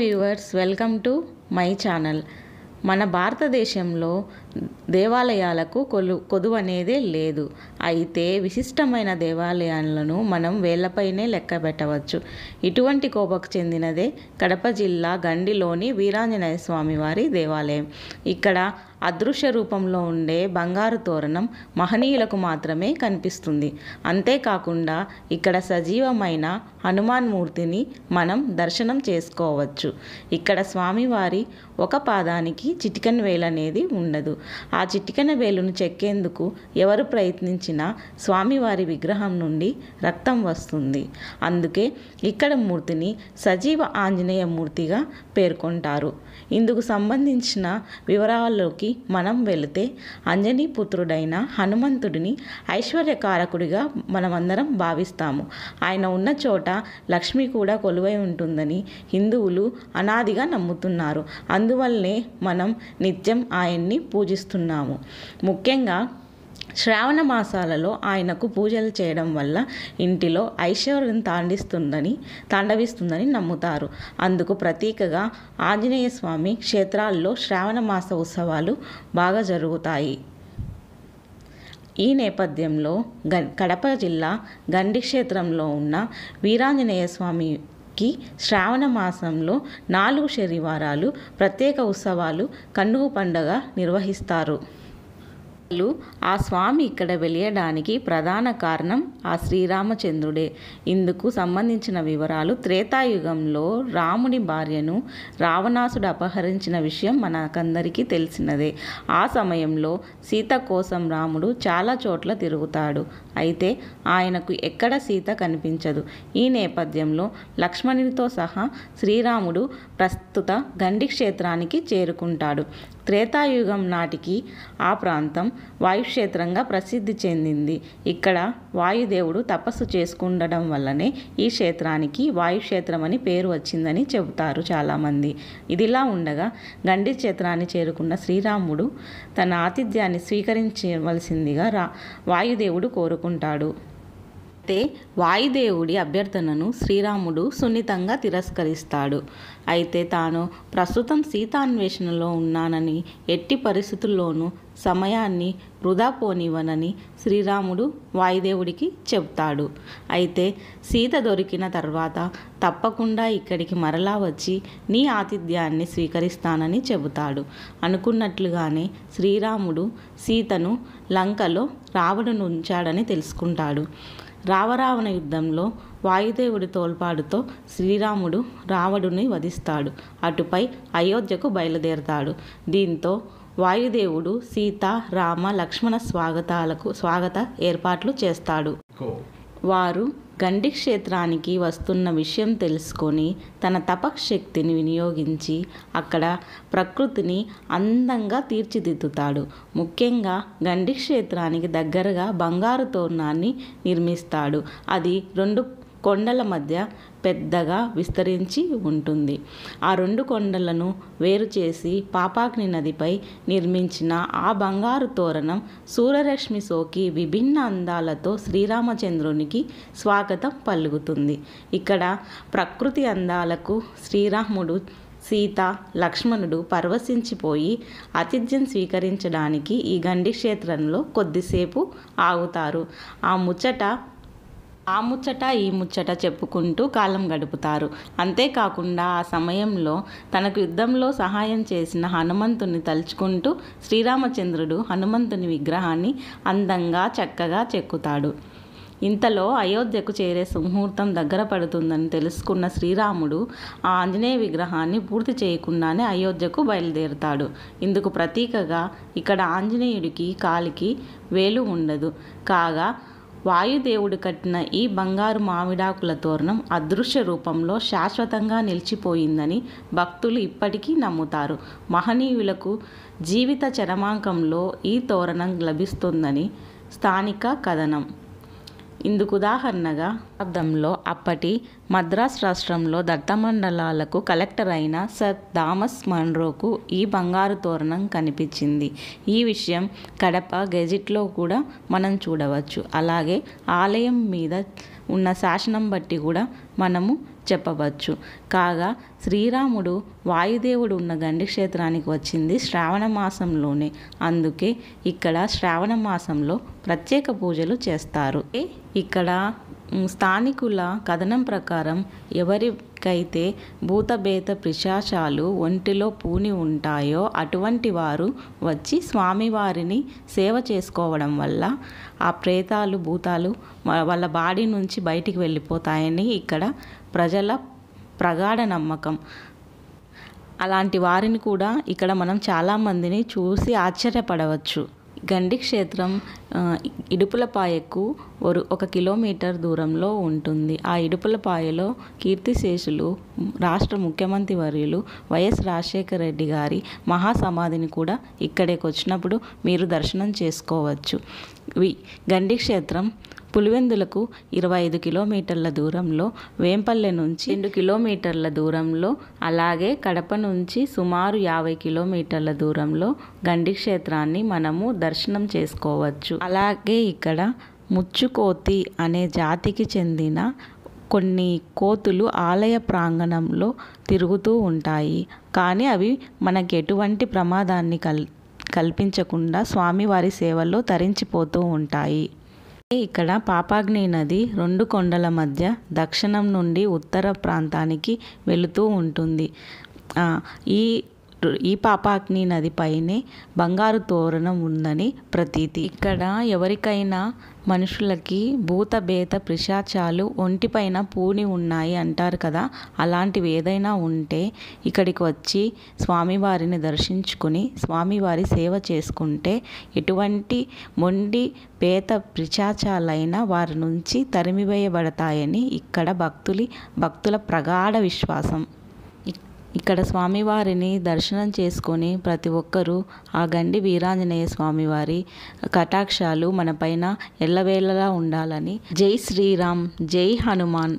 viewers welcome to my channel మన భారతదేశంలో దేవాలయాలకు కొలు కొదువనేదే లేదు అయితే విశిష్టమైన దేవాలయాలను మనం వేళ్లపైనే లెక్క పెట్టవచ్చు ఇటువంటి కోపకు చెందినదే కడప జిల్లా గండిలోని వీరాంజనేయ స్వామి వారి దేవాలయం ఇక్కడ అదృశ్య రూపంలో ఉండే బంగారు తోరణం మహనీయులకు మాత్రమే కనిపిస్తుంది అంతేకాకుండా ఇక్కడ సజీవమైన హనుమాన్ మూర్తిని మనం దర్శనం చేసుకోవచ్చు ఇక్కడ స్వామివారి ఒక పాదానికి చిటికన్ వేలనేది ఉండదు ఆ చిటికెన వేలును చెక్కేందుకు ఎవరు ప్రయత్నించినా స్వామివారి విగ్రహం నుండి రక్తం వస్తుంది అందుకే ఇక్కడ మూర్తిని సజీవ ఆంజనేయ మూర్తిగా పేర్కొంటారు ఇందుకు సంబంధించిన వివరాల్లోకి మనం వెళితే పుత్రుడైన హనుమంతుడిని ఐశ్వర్యకారకుడిగా మనమందరం భావిస్తాము ఆయన ఉన్న చోట లక్ష్మి కూడా కొలువై ఉంటుందని హిందువులు అనాదిగా నమ్ముతున్నారు అందువల్లనే మనం నిత్యం ఆయన్ని పూజ పూజిస్తున్నాము ముఖ్యంగా శ్రావణ మాసాలలో ఆయనకు పూజలు చేయడం వల్ల ఇంటిలో ఐశ్వర్యం తాండిస్తుందని తాండవిస్తుందని నమ్ముతారు అందుకు ప్రతీకగా ఆంజనేయ స్వామి క్షేత్రాల్లో శ్రావణ మాస ఉత్సవాలు బాగా జరుగుతాయి ఈ నేపథ్యంలో గ కడప జిల్లా గండి క్షేత్రంలో ఉన్న వీరాంజనేయ స్వామి స్వామికి శ్రావణ మాసంలో నాలుగు శనివారాలు ప్రత్యేక ఉత్సవాలు కన్నుగు పండగ నిర్వహిస్తారు ఆ స్వామి ఇక్కడ వెలియడానికి ప్రధాన కారణం ఆ శ్రీరామచంద్రుడే ఇందుకు సంబంధించిన వివరాలు త్రేతాయుగంలో రాముని భార్యను రావణాసుడు అపహరించిన విషయం మనకందరికీ తెలిసినదే ఆ సమయంలో సీత కోసం రాముడు చాలా చోట్ల తిరుగుతాడు అయితే ఆయనకు ఎక్కడ సీత కనిపించదు ఈ నేపథ్యంలో లక్ష్మణునితో సహా శ్రీరాముడు ప్రస్తుత గండి క్షేత్రానికి చేరుకుంటాడు త్రేతాయుగం నాటికి ఆ ప్రాంతం వాయుక్షేత్రంగా ప్రసిద్ధి చెందింది ఇక్కడ వాయుదేవుడు తపస్సు చేసుకుండడం వల్లనే ఈ క్షేత్రానికి వాయుక్షేత్రం అని పేరు వచ్చిందని చెబుతారు చాలామంది ఇదిలా ఉండగా గండి క్షేత్రాన్ని చేరుకున్న శ్రీరాముడు తన ఆతిథ్యాన్ని స్వీకరించవలసిందిగా రా వాయుదేవుడు కోరుకుంటాడు అయితే వాయుదేవుడి అభ్యర్థనను శ్రీరాముడు సున్నితంగా తిరస్కరిస్తాడు అయితే తాను ప్రస్తుతం సీతాన్వేషణలో ఉన్నానని ఎట్టి పరిస్థితుల్లోనూ సమయాన్ని వృధా పోనివ్వనని శ్రీరాముడు వాయుదేవుడికి చెప్తాడు అయితే సీత దొరికిన తర్వాత తప్పకుండా ఇక్కడికి మరలా వచ్చి నీ ఆతిథ్యాన్ని స్వీకరిస్తానని చెబుతాడు అనుకున్నట్లుగానే శ్రీరాముడు సీతను లంకలో రావడనుంచాడని ఉంచాడని తెలుసుకుంటాడు రావరావణ యుద్ధంలో వాయుదేవుడి తోల్పాడుతో శ్రీరాముడు రావణుని వధిస్తాడు అటుపై అయోధ్యకు బయలుదేరతాడు దీంతో వాయుదేవుడు సీత రామ లక్ష్మణ స్వాగతాలకు స్వాగత ఏర్పాట్లు చేస్తాడు వారు గండి క్షేత్రానికి వస్తున్న విషయం తెలుసుకొని తన తపశక్తిని వినియోగించి అక్కడ ప్రకృతిని అందంగా తీర్చిదిద్దుతాడు ముఖ్యంగా గండి క్షేత్రానికి దగ్గరగా బంగారు తోరణాన్ని నిర్మిస్తాడు అది రెండు కొండల మధ్య పెద్దగా విస్తరించి ఉంటుంది ఆ రెండు కొండలను వేరు చేసి పాపాగ్ని నదిపై నిర్మించిన ఆ బంగారు తోరణం సూర్యరశ్మి సోకి విభిన్న అందాలతో శ్రీరామచంద్రునికి స్వాగతం పలుకుతుంది ఇక్కడ ప్రకృతి అందాలకు శ్రీరాముడు సీత లక్ష్మణుడు పరవశించిపోయి ఆతిథ్యం స్వీకరించడానికి ఈ గండి క్షేత్రంలో కొద్దిసేపు ఆగుతారు ఆ ముచ్చట ఆ ముచ్చట ఈ ముచ్చట చెప్పుకుంటూ కాలం గడుపుతారు అంతేకాకుండా ఆ సమయంలో తనకు యుద్ధంలో సహాయం చేసిన హనుమంతుని తలుచుకుంటూ శ్రీరామచంద్రుడు హనుమంతుని విగ్రహాన్ని అందంగా చక్కగా చెక్కుతాడు ఇంతలో అయోధ్యకు చేరే సుముహూర్తం దగ్గర పడుతుందని తెలుసుకున్న శ్రీరాముడు ఆ ఆంజనేయ విగ్రహాన్ని పూర్తి చేయకుండానే అయోధ్యకు బయలుదేరుతాడు ఇందుకు ప్రతీకగా ఇక్కడ ఆంజనేయుడికి కాలికి వేలు ఉండదు కాగా వాయుదేవుడు కట్టిన ఈ బంగారు మామిడాకుల తోరణం అదృశ్య రూపంలో శాశ్వతంగా నిలిచిపోయిందని భక్తులు ఇప్పటికీ నమ్ముతారు మహనీయులకు జీవిత చరమాంకంలో ఈ తోరణం లభిస్తుందని స్థానిక కథనం ఇందుకు ఉదాహరణగా శతాబ్దంలో అప్పటి మద్రాస్ రాష్ట్రంలో దత్తమండలాలకు కలెక్టర్ అయిన సర్ థామస్ మన్రోకు ఈ బంగారు తోరణం కనిపించింది ఈ విషయం కడప గెజిట్లో కూడా మనం చూడవచ్చు అలాగే ఆలయం మీద ఉన్న శాసనం బట్టి కూడా మనము చెప్పవచ్చు కాగా శ్రీరాముడు వాయుదేవుడు ఉన్న గండి క్షేత్రానికి వచ్చింది శ్రావణ మాసంలోనే అందుకే ఇక్కడ శ్రావణ మాసంలో ప్రత్యేక పూజలు చేస్తారు ఇక్కడ స్థానికుల కథనం ప్రకారం ఎవరికైతే భూతబేత పిశాచాలు ఒంటిలో పూని ఉంటాయో అటువంటి వారు వచ్చి స్వామివారిని సేవ చేసుకోవడం వల్ల ఆ ప్రేతాలు భూతాలు వాళ్ళ బాడీ నుంచి బయటికి వెళ్ళిపోతాయని ఇక్కడ ప్రజల ప్రగాఢ నమ్మకం అలాంటి వారిని కూడా ఇక్కడ మనం చాలామందిని చూసి ఆశ్చర్యపడవచ్చు గండి క్షేత్రం ఇడుపులపాయకు ఒక కిలోమీటర్ దూరంలో ఉంటుంది ఆ ఇడుపులపాయలో కీర్తిశేషులు రాష్ట్ర ముఖ్యమంత్రి వర్యులు వైఎస్ రాజశేఖర రెడ్డి గారి మహాసమాధిని కూడా ఇక్కడికి వచ్చినప్పుడు మీరు దర్శనం చేసుకోవచ్చు గండి క్షేత్రం పులివెందులకు ఇరవై ఐదు కిలోమీటర్ల దూరంలో వేంపల్లె నుంచి రెండు కిలోమీటర్ల దూరంలో అలాగే కడప నుంచి సుమారు యాభై కిలోమీటర్ల దూరంలో గండి క్షేత్రాన్ని మనము దర్శనం చేసుకోవచ్చు అలాగే ఇక్కడ ముచ్చుకోతి అనే జాతికి చెందిన కొన్ని కోతులు ఆలయ ప్రాంగణంలో తిరుగుతూ ఉంటాయి కానీ అవి మనకి ఎటువంటి ప్రమాదాన్ని కల్ కల్పించకుండా స్వామివారి సేవల్లో తరించిపోతూ ఉంటాయి ఇక్కడ పాపాగ్ని నది రెండు కొండల మధ్య దక్షిణం నుండి ఉత్తర ప్రాంతానికి వెళుతూ ఉంటుంది ఈ ఈ పాపాగ్ని నది పైనే బంగారు తోరణం ఉందని ప్రతీతి ఇక్కడ ఎవరికైనా మనుషులకి భూతభేత ప్రిశాచాలు ఒంటిపైన పూని ఉన్నాయి అంటారు కదా అలాంటివి ఏదైనా ఉంటే ఇక్కడికి వచ్చి స్వామివారిని దర్శించుకుని స్వామివారి సేవ చేసుకుంటే ఎటువంటి మొండి పేత పిశాచాలైన వారి నుంచి తరిమివేయబడతాయని ఇక్కడ భక్తులు భక్తుల ప్రగాఢ విశ్వాసం ఇక్కడ స్వామివారిని దర్శనం చేసుకొని ప్రతి ఒక్కరూ ఆ గండి వీరాంజనేయ స్వామివారి కటాక్షాలు మనపైన ఎల్లవేళలా ఉండాలని జై శ్రీరామ్ జై హనుమాన్